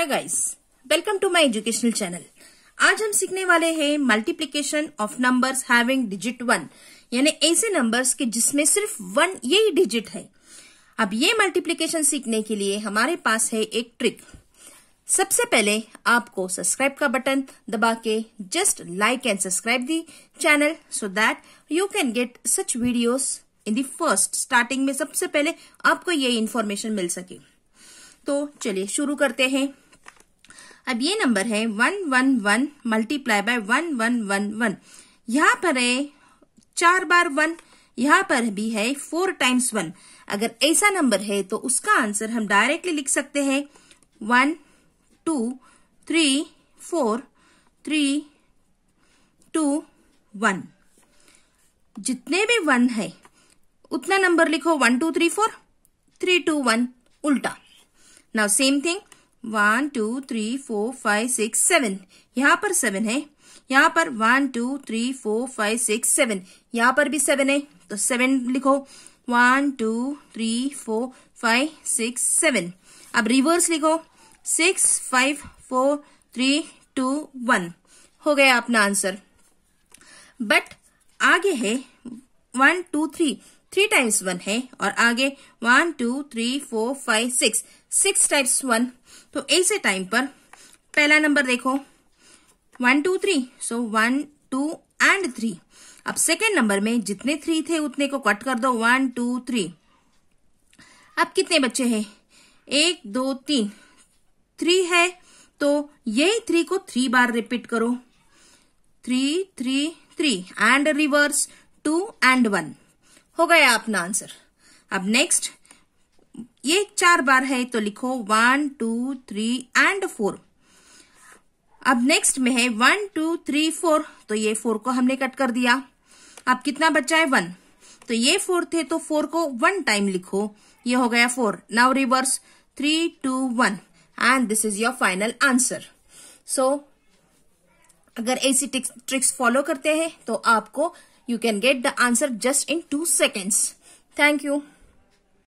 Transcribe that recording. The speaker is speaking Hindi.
Hi guys welcome to my educational channel आज हम सीखने वाले हैं multiplication of numbers having digit one यानी ऐसे नंबर्स के जिसमें सिर्फ वन यही डिजिट है अब ये मल्टीप्लिकेशन सीखने के लिए हमारे पास है एक ट्रिक सबसे पहले आपको सब्सक्राइब का बटन दबा के just like and subscribe the channel so that you can get such videos in the first starting में सबसे पहले आपको ये इन्फॉर्मेशन मिल सके तो चलिए शुरू करते हैं अब ये नंबर है one one one multiply by one one one one यहाँ पर है चार बार वन यहाँ पर भी है फोर टाइम्स वन अगर ऐसा नंबर है तो उसका आंसर हम डायरेक्टली लिख सकते हैं one two three four three two one जितने भी वन है उतना नंबर लिखो one two three four three two one उल्टा now same thing one two three four five six seven यहाँ पर सेवन है यहाँ पर one two three four five six seven यहाँ पर भी सेवन है तो सेवन लिखो one two three four five six seven अब रिवर्स लिखो six five four three two one हो गया अपना आंसर बट आगे है one two three three times one है और आगे one two three four five six six times one तो ऐसे टाइम पर पहला नंबर देखो one two three so one two and three अब सेकेंड नंबर में जितने थ्री थे उतने को कट कर दो वन टू थ्री अब कितने बच्चे हैं एक दो तीन थ्री है तो यही थ्री को थ्री बार रिपीट करो three three three and reverse two and one हो गया अपना आंसर अब नेक्स्ट ये चार बार है तो लिखो one two three and four अब नेक्स्ट में है वन टू थ्री फोर तो ये फोर को हमने कट कर दिया अब कितना बचा है वन तो ये फोर थे तो फोर को वन टाइम लिखो ये हो गया four now reverse three two one and this is your final answer so अगर ऐसी ट्रिक्स फॉलो करते हैं तो आपको You can get the answer just in 2 seconds. Thank you.